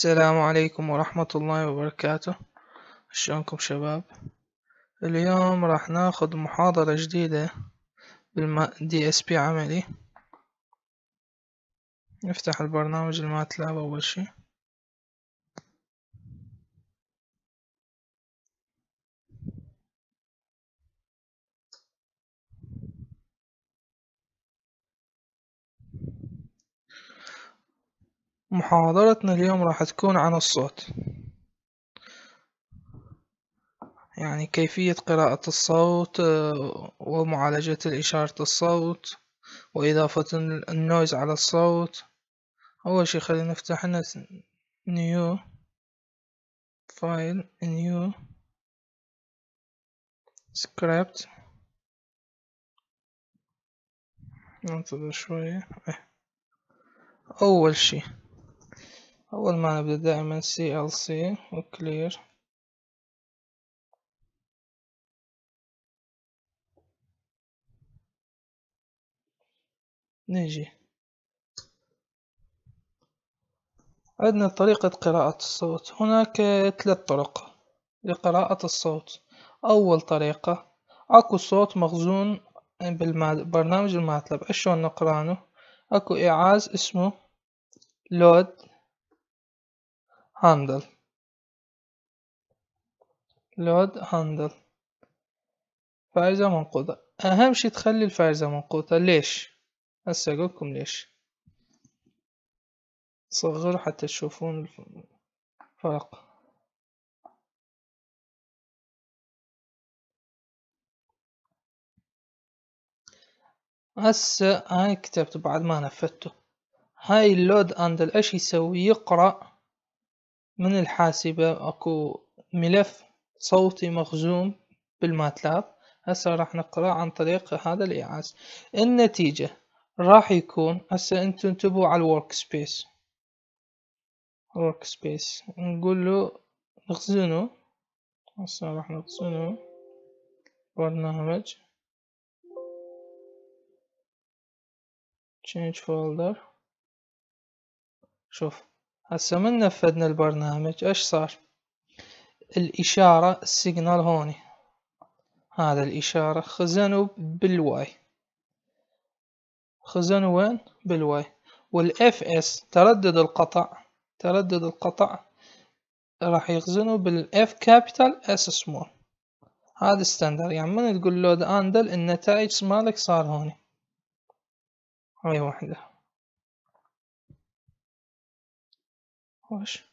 السلام عليكم ورحمة الله وبركاته شلونكم شباب اليوم راح ناخد محاضرة جديدة بالما دي اس بي عملي نفتح البرنامج الماتلاب اول شي محاضرتنا اليوم راح تكون عن الصوت يعني كيفية قراءة الصوت آه، ومعالجة إشارة الصوت وإضافة النويز على الصوت أول شي خلينا نفتح لنا نيو فايل نيو سكريبت ننتظر شوية إيه. أول شي أول ما نبدأ دائما CLC وكلير نجي عندنا طريقة قراءة الصوت هناك ثلاث طرق لقراءة الصوت أول طريقة أكو صوت مخزون بالبرنامج الماتلب أشون نقرانه أكو إعاز اسمه لود handle load handle فرزة منقوطة أهم شي تخلي الفرزة منقوطة ليش هسه أقولكم ليش صغر حتى تشوفون الفرق هسه هاي كتبت بعد ما نفذته هاي اللود اندل ايش يسوي يقرأ من الحاسبة اكو ملف صوتي مخزوم بالماتلاب هسه راح نقرأ عن طريق هذا الإعاز النتيجة راح يكون هسه انتو انتبهوا على الورك سبيس ورك سبيس نقول له نخزنه هسه راح نخزنه برنامج change folder شوف هسه من نفذنا البرنامج ايش صار الاشارة السيجنال هوني هذا الاشارة خزنوا بالواي خزنوا وين بالواي والاف اس تردد القطع تردد القطع راح يخزنوا بالاف كابيتال اس سمول هذا ستاندر يعني من تقول لود اندل النتائج مالك صار هوني هاي واحدة واش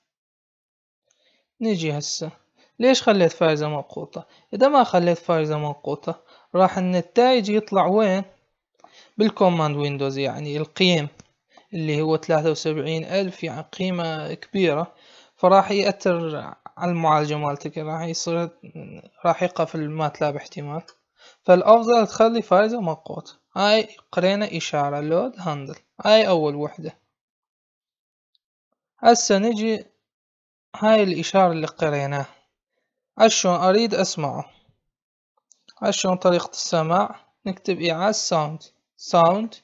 نجي هسه ليش خليت فائزة منقوطة إذا ما خليت فائزة منقوطة راح النتائج يطلع وين بالكوماند ويندوز يعني القيم اللي هو ثلاثة وسبعين ألف يعني قيمة كبيرة فراح يأثر على المعالجة مالتك راح يصير راح يقف تلاب احتمال فالأفضل تخلي فائزة منقوطة هاي قرينا إشارة لود هاندل هاي أول وحدة هسه نجي هاي الإشارة اللي قريناه عشان أريد أسمعه عشان طريقة السماع نكتب إعاز ساوند ساوند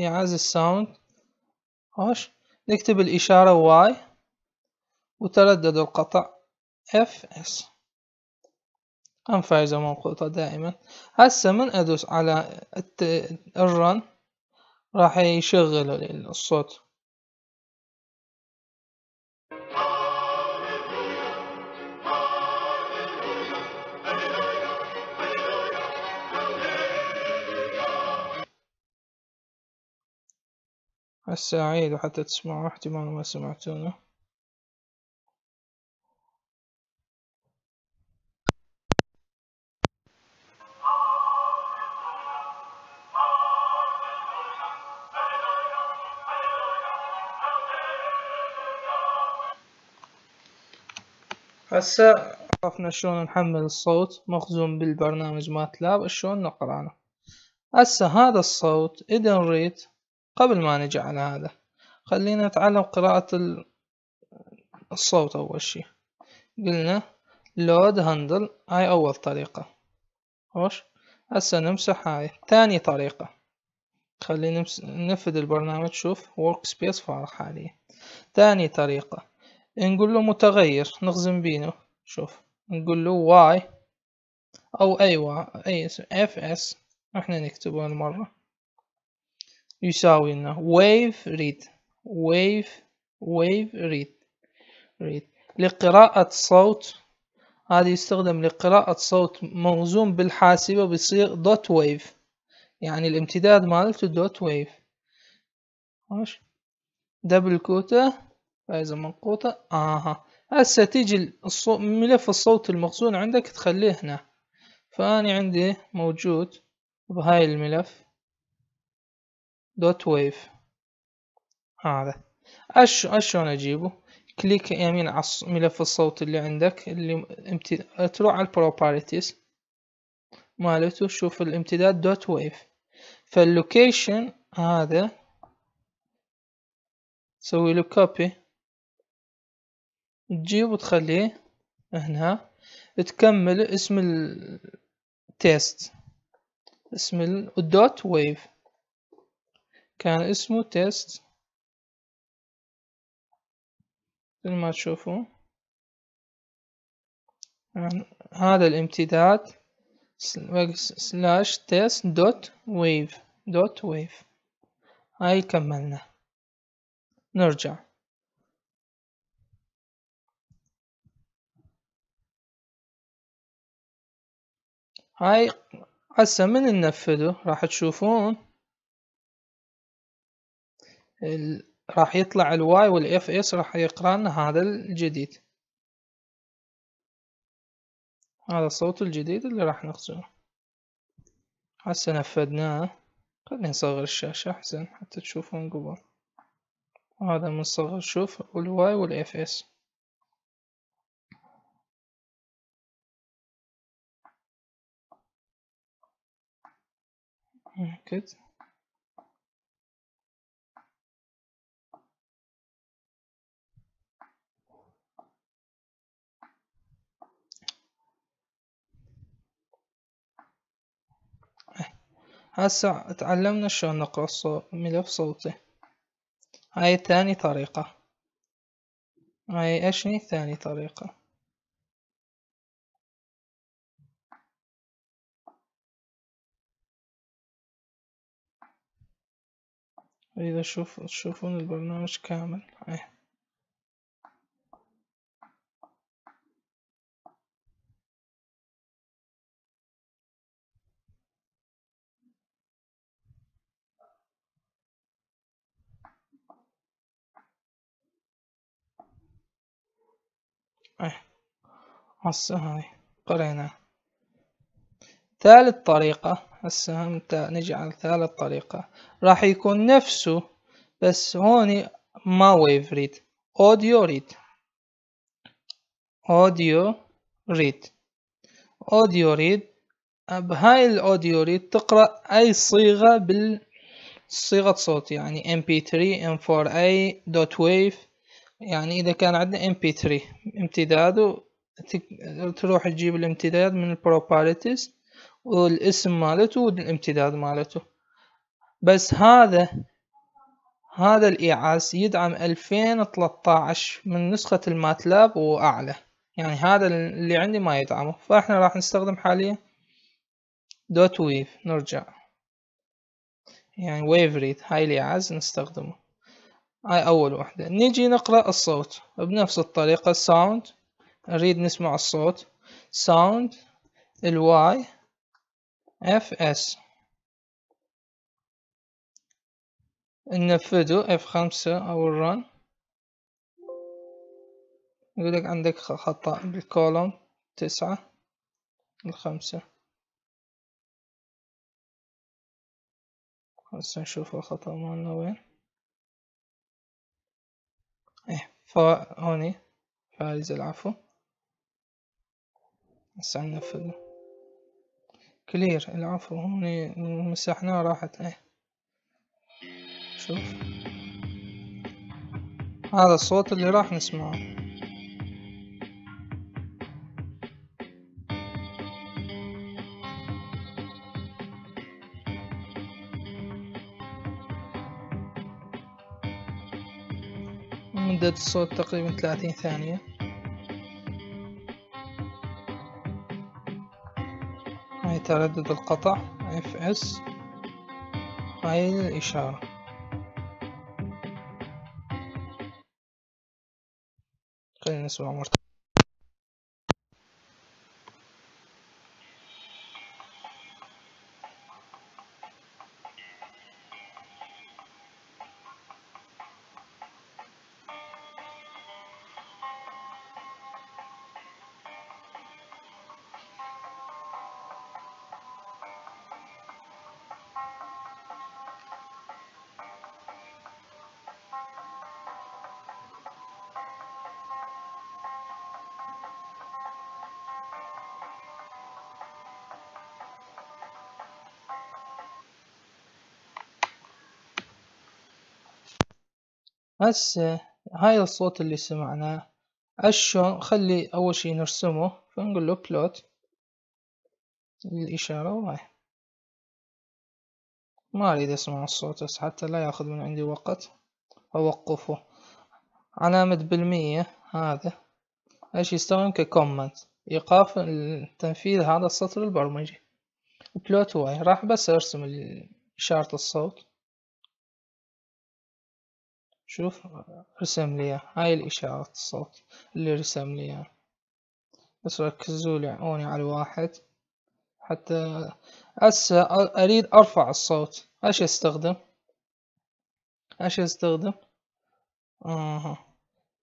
إعاز الساوند هاش نكتب الإشارة واي وتردد القطع اف اس أنفذة موقوطة دائما هسه من أدوس على الرن راح يشغل الصوت هسه عيدوا حتى تسمعوا احتمال ما سمعتونا هسه عرفنا شلون نحمل الصوت مخزون بالبرنامج ماتلاب شلون نقرانه هسه هذا الصوت اذا نريد قبل ما نجي على هذا خلينا نتعلم قراءة الصوت أول شي قلنا لود هندل هاي أول طريقة خوش هسه نمسح هاي ثاني طريقة خلينا نمس... نفذ البرنامج شوف ورك سبيس فارغ حاليا ثاني طريقة نقول له متغير نخزن بينه شوف نقول له واي أو أي واي أي اسم اف اس احنا نكتبه المرة يساوي wave read wave wave read read لقراءة صوت هذا يستخدم لقراءة صوت موزون بالحاسبة بيصير دوت wave يعني الامتداد مالته دوت wave ماشي دبل كوتا فايزة منقوطة اها هسه تيجي ملف الصوت المخزون عندك تخليه هنا فأني عندي موجود بهاي الملف دوت ويف هذا اش اشون اجيبه كليك يمين على ملف الصوت اللي عندك اللي امت... تروح على البروبرتيز مالته شوف الامتداد دوت ويف فاللوكيشن هذا تسوي له كوبي تجيب وتخليه هنا تكمل اسم التيست اسم الدوت ويف كان اسمه تيست مثل ما تشوفوا يعني هذا الامتداد سلاش تيست دوت ويف دوت ويف هاي كملنا نرجع هاي هسه من ننفذه راح تشوفون راح يطلع الواي والاف اس راح يقرأ لنا هذا الجديد هذا الصوت الجديد اللي راح نخزنه هسه نفذناه خلينا نصغر الشاشة احسن حتى تشوفون قبل هذا مصغر شوف الواي والاف اس كده هسه تعلمنا شلون نقرأ ملف صوتي هاي ثاني طريقة هاي اشني ثاني طريقة إذا شوف تشوفون البرنامج كامل هاي أيه. هاي قرينا ثالث طريقة هسه هم نجي على ثالث طريقة راح يكون نفسه بس هوني ما ويف ريد اوديو ريد اوديو ريد اوديو ريد بهاي الاوديو ريد تقرأ اي صيغة بال صيغة صوت يعني mp3 m4a دوت wave يعني اذا كان عندنا ام بي 3 امتداده تروح تجيب الامتداد من البروباليتيز والاسم مالته والامتداد مالته بس هذا هذا الإيعاس يدعم 2013 من نسخة الماتلاب وأعلى يعني هذا اللي عندي ما يدعمه فاحنا راح نستخدم حاليا دوت ويف نرجع يعني ويف ريد هاي الإيعاس نستخدمه هاي أول وحدة نجي نقرأ الصوت بنفس الطريقة sound نريد نسمع الصوت sound الواي اف اس ننفذه اف خمسة او الرن يقولك عندك خطأ بالكولوم تسعة الخمسة هسه نشوف الخطأ مالنا وين فهوني فايز العفو هسه ننفذ كلير العفو هوني مسحناه راحت ايه شوف هذا الصوت اللي راح نسمعه مدة الصوت تقريبا 30 ثانية هاي تردد القطع اف اس هاي الإشارة خلينا نسمع مرتين هسه هاي الصوت اللي سمعناه الشو خلي اول شي نرسمه فنقول له بلوت الاشارة وهاي ما اريد اسمع الصوت بس حتى لا ياخذ من عندي وقت اوقفه علامة بالمية هذا ايش يستخدم ككومنت ايقاف تنفيذ هذا السطر البرمجي بلوت واي راح بس ارسم اشارة الصوت شوف رسم لي هاي الإشارة الصوت اللي رسم لي بس ركزوا لي عوني على الواحد حتى هسه أريد أرفع الصوت ايش استخدم ايش استخدم آه.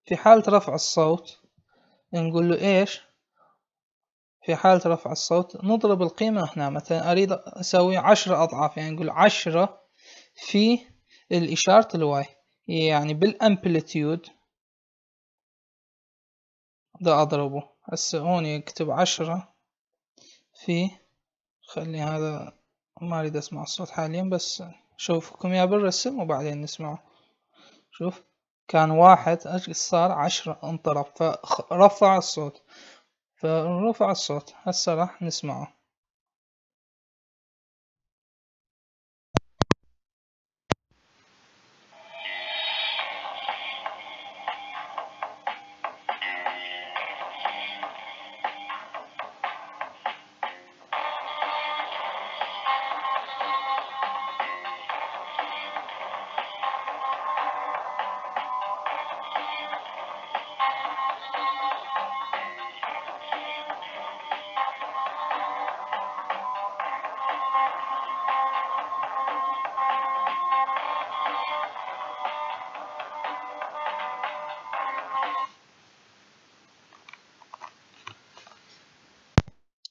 في حالة رفع الصوت نقول له ايش في حالة رفع الصوت نضرب القيمة هنا مثلا أريد أسوي عشرة أضعاف يعني نقول عشرة في الإشارة الواي يعني بالامبلتيود ده اضربه هسه هون اكتب عشرة في خلي هذا ما اريد اسمع الصوت حاليا بس شوفكم يا بالرسم وبعدين نسمعه شوف كان واحد صار عشرة انطرف فرفع الصوت فرفع الصوت هسه راح نسمعه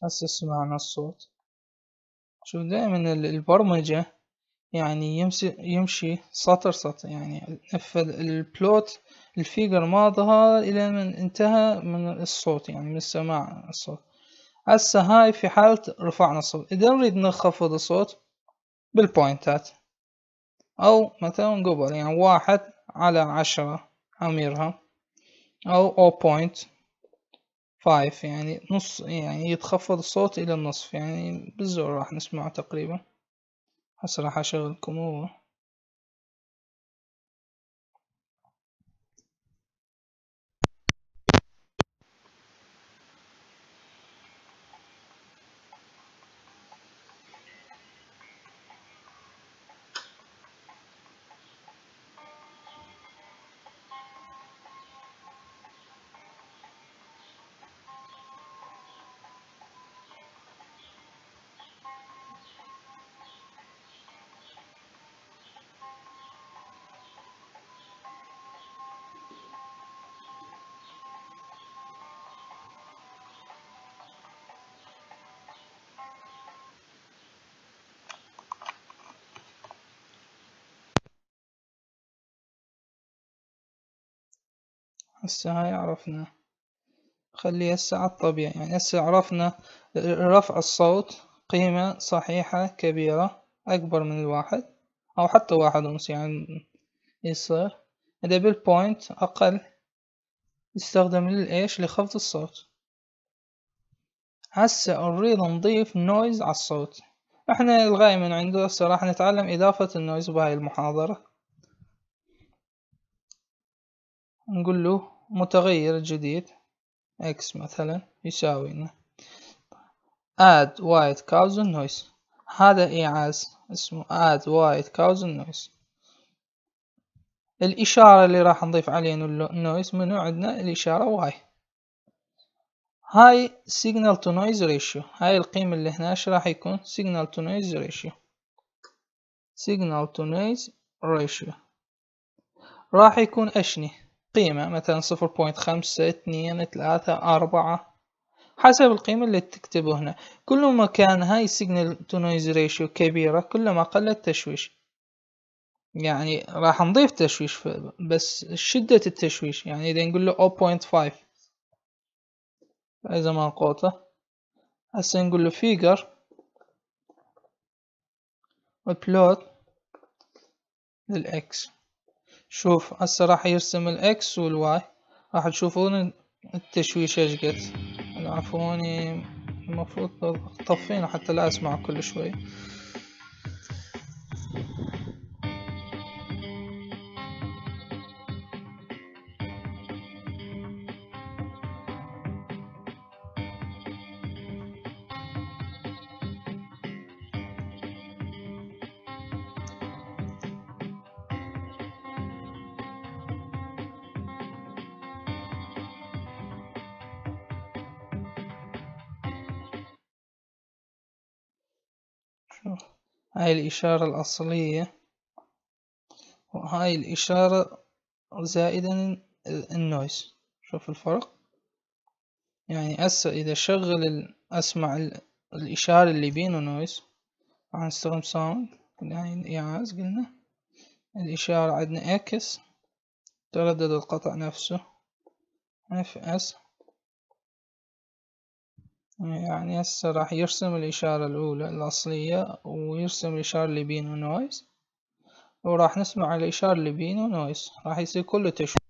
هسه سمعنا الصوت شوف دائما البرمجة يعني يمشي سطر سطر يعني البلوت الفيجر ما ظهر إلى من انتهى من الصوت يعني من سماع الصوت هسه هاي في حالة رفعنا الصوت إذا نريد نخفض الصوت بالبوينتات أو مثلا قبل يعني واحد على عشرة أميرها أو أو بوينت فايف يعني نص يعني يتخفض الصوت إلى النصف يعني بالزور راح نسمعه تقريبا هسه راح أشغلكم هو هسه هاي عرفنا خلي هسه على الطبيعي يعني هسه عرفنا رفع الصوت قيمة صحيحة كبيرة أكبر من الواحد أو حتى واحد ونص يعني يصير دبل بوينت أقل يستخدم للإيش لخفض الصوت هسه أريد نضيف نويز على الصوت احنا الغاية من عنده هسه راح نتعلم إضافة النويز بهاي المحاضرة نقول له متغير جديد x مثلا يساوي add white and noise هذا إيعاز اسمه add white and noise الإشارة اللي راح نضيف عليها النويز منو عندنا الإشارة واي هاي signal to noise ratio هاي القيمة اللي هنا راح يكون signal to noise ratio signal to noise ratio راح يكون أشني قيمة مثلا صفر بوينت خمسة اثنين ثلاثة أربعة حسب القيمة اللي تكتبه هنا كل ما كان هاي سيجنال تو نويز ريشيو كبيرة كل ما قل التشويش يعني راح نضيف تشويش بس شدة التشويش يعني إذا نقول له 0.5 إذا ما نقوطه هسه نقول له فيجر وبلوت للإكس شوف هسه راح يرسم الاكس والواي راح تشوفون التشويش ايش عفوني المفروض اطفينا حتى لا اسمع كل شوي هاي الإشارة الأصلية وهاي الإشارة زائدا النويز شوف الفرق يعني هسه إذا شغل أسمع الإشارة اللي بينه نويز راح نستخدم ساوند هاي الإعاز قلنا الإشارة عندنا إكس تردد القطع نفسه اف اس يعني هسه راح يرسم الإشارة الأولى الأصلية ويرسم الإشارة اللي بينه نويز وراح نسمع الإشارة اللي بينه نويز راح يصير كله تشويه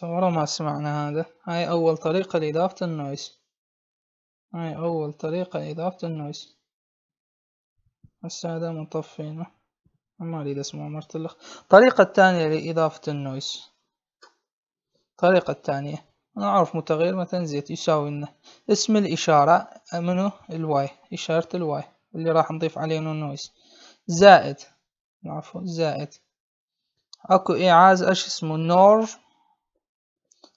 تصوروا ما سمعنا هذا هاي أول طريقة لإضافة النويس هاي أول طريقة لإضافة النويس هسه هذا مطفينه ما اريد اسمه مرتلخ الطريقة الثانية لإضافة النويس الطريقة الثانية أنا أعرف متغير مثلا زيت يساوي لنا اسم الإشارة منو الواي إشارة الواي اللي راح نضيف عليه النويس زائد عفوا زائد اكو إعاز اش اسمه نور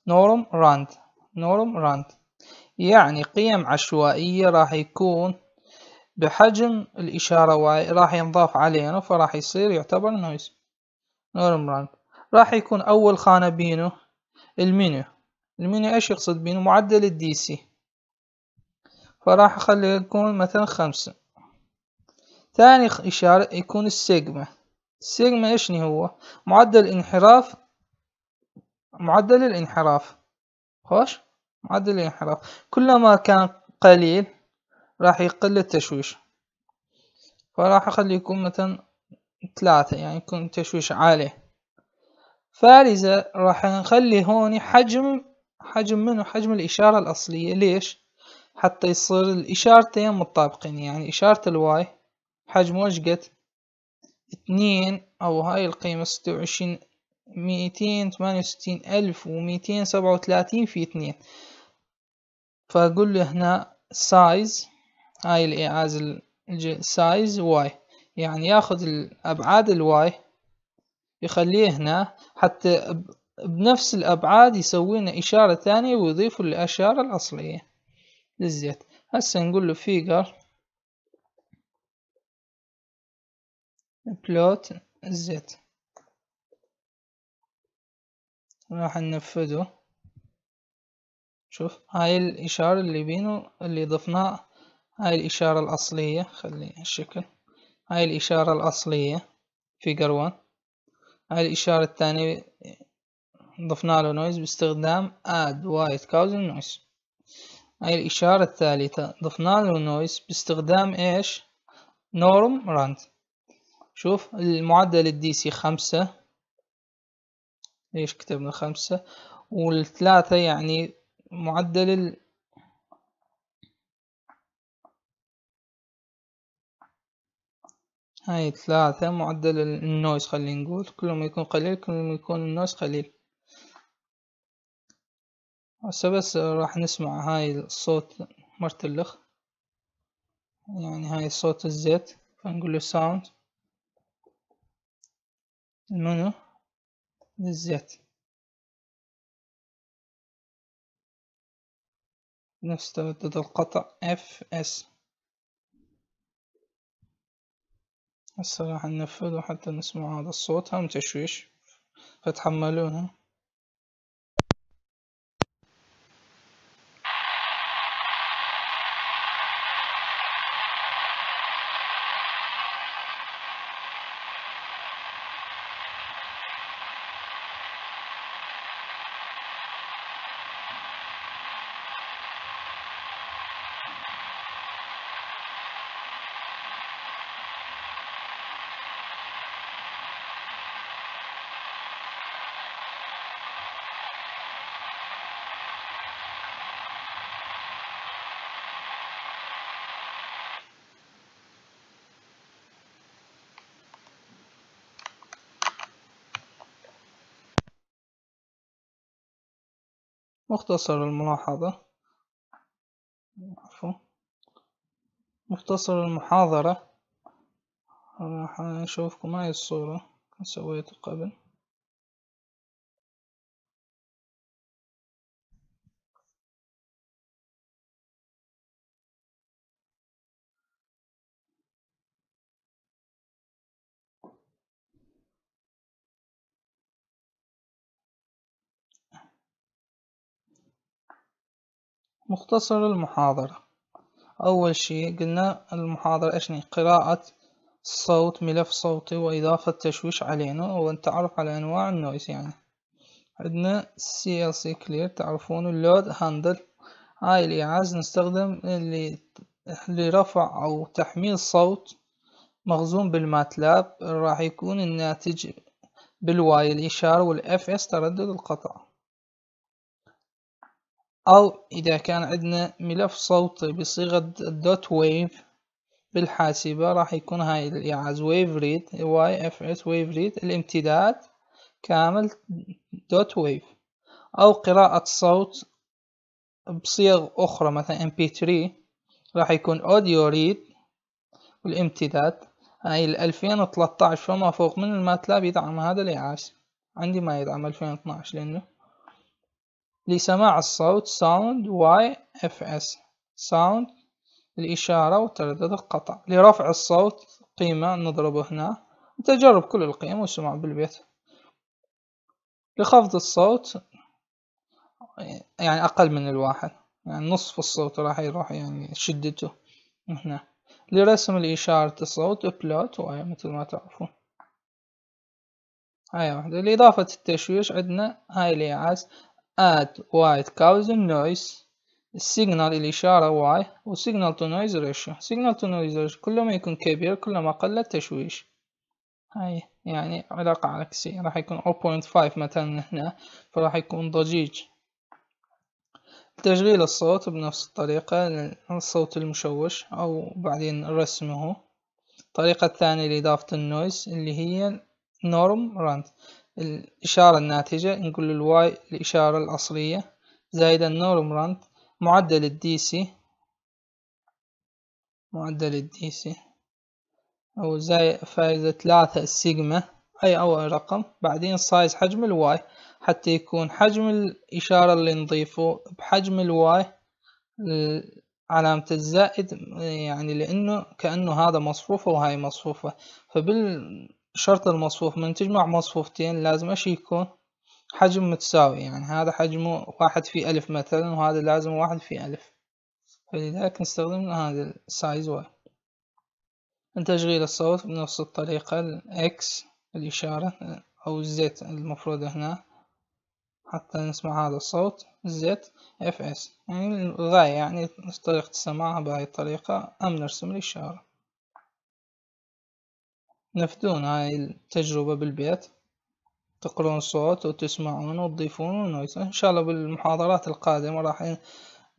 نورم راند نورم راند يعني قيم عشوائية راح يكون بحجم الإشارة واي راح ينضاف علينا فراح يصير يعتبر نويز نورم راند راح يكون أول خانة بينه المينيو المينيو إيش يقصد بينه معدل الدي سي فراح أخليه يكون مثلا خمسة ثاني إشارة يكون السيجما السيجما ايش هو معدل انحراف معدل الانحراف خوش معدل الانحراف كلما كان قليل راح يقل التشويش فراح أخليكم مثلا ثلاثة يعني يكون تشويش عالي فارزة راح نخلي هون حجم حجم منه حجم الإشارة الأصلية ليش حتى يصير الإشارتين متطابقين يعني إشارة الواي حجمه شقد اثنين أو هاي القيمة ستة وعشرين مئتين ثمانية وستين ألف ومئتين سبعة وثلاثين في اثنين فأقول له هنا size هاي الإعازة size y يعني ياخذ الأبعاد الواي يخليه هنا حتى بنفس الأبعاد يسوينا إشارة ثانية ويضيفوا الإشارة الأصلية للزيت هسه نقول له figure plot زيت راح ننفذه شوف هاي الإشارة اللي بينه اللي ضفناه هاي الإشارة الأصلية خلي الشكل هاي الإشارة الأصلية فيجر 1 هاي الإشارة الثانية ضفنا له نويز باستخدام add white causing noise هاي الإشارة الثالثة ضفنا له نويز باستخدام إيش norm rand شوف المعدل الدي سي خمسة ليش كتبنا خمسة والثلاثة يعني معدل ال... هاي ثلاثة معدل النويز خلينا نقول كل ما يكون قليل كل ما يكون النويز قليل هسه بس راح نسمع هاي الصوت مرتلخ يعني هاي صوت الزيت فنقول له ساوند المنو نزات نفس تردد القطع اف اس الصراحة نفذوا حتى نسمع هذا الصوت هم تشويش فتحملونا مختصر الملاحظة عفوا مختصر المحاضرة راح أشوفكم هاي الصورة سويت قبل مختصر المحاضرة أول شيء قلنا المحاضرة إيش يعني؟ قراءة صوت ملف صوتي وإضافة تشويش علينا والتعرف على أنواع النويز يعني عندنا CLC Clear تعرفون Load Handle هاي الإيعاز نستخدم لرفع أو تحميل صوت مخزون بالماتلاب راح يكون الناتج بالواي الإشارة والإف إس تردد القطع أو إذا كان عندنا ملف صوتي بصيغة دوت ويف بالحاسبة راح يكون هاي الإعاز ويف ريد واي اف اس ويف ريد الامتداد كامل دوت ويف أو قراءة صوت بصيغ أخرى مثلا MP3 راح يكون أوديو ريد والامتداد هاي ال 2013 فما فوق من الماتلاب يدعم هذا الإعاز عندي ما يدعم 2012 لأنه لسماع الصوت sound y f s sound الإشارة وتردد القطع لرفع الصوت قيمة نضربه هنا تجرب كل القيم وسمع بالبيت لخفض الصوت يعني أقل من الواحد يعني نصف الصوت راح يروح يعني شدته هنا لرسم الإشارة الصوت بلوت وهي مثل ما تعرفون هاي واحدة لإضافة التشويش عندنا هاي الإعاز add white causing noise السيجنال الإشارة واي وسيجنال تو نويز ريشيو سيجنال تو نويز ريشيو كل ما يكون كبير كل ما قل التشويش هاي يعني علاقة عكسية راح يكون 0.5 مثلا هنا فراح يكون ضجيج تشغيل الصوت بنفس الطريقة الصوت المشوش أو بعدين رسمه الطريقة الثانية لإضافة النويز اللي هي نورم راند الإشارة الناتجة نقول الواي الإشارة الأصلية زائد النورم راند معدل الدي سي معدل الدي سي أو زي فائزة ثلاثة السيجما أي أول رقم بعدين سايز حجم الواي حتى يكون حجم الإشارة اللي نضيفه بحجم الواي آه، علامة الزائد يعني لأنه كأنه هذا مصفوفة وهاي مصفوفة فبال شرط المصفوف من تجمع مصفوفتين لازم اش يكون حجم متساوي يعني هذا حجمه واحد في ألف مثلا وهذا لازم واحد في ألف فلذلك نستخدم هذا السايز واي من تشغيل الصوت بنفس الطريقة الإكس الإشارة أو الزيت المفروض هنا حتى نسمع هذا الصوت زيت اف اس يعني الغاية يعني طريقة سماعها بهاي الطريقة أم نرسم الإشارة نفذون هاي التجربة بالبيت تقرون صوت وتسمعون وتضيفون ان شاء الله بالمحاضرات القادمة راح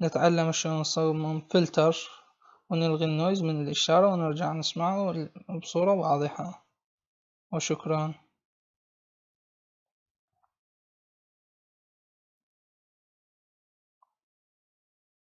نتعلم شلون نصمم فلتر ونلغي النويز من الإشارة ونرجع نسمعه بصورة واضحة وشكرا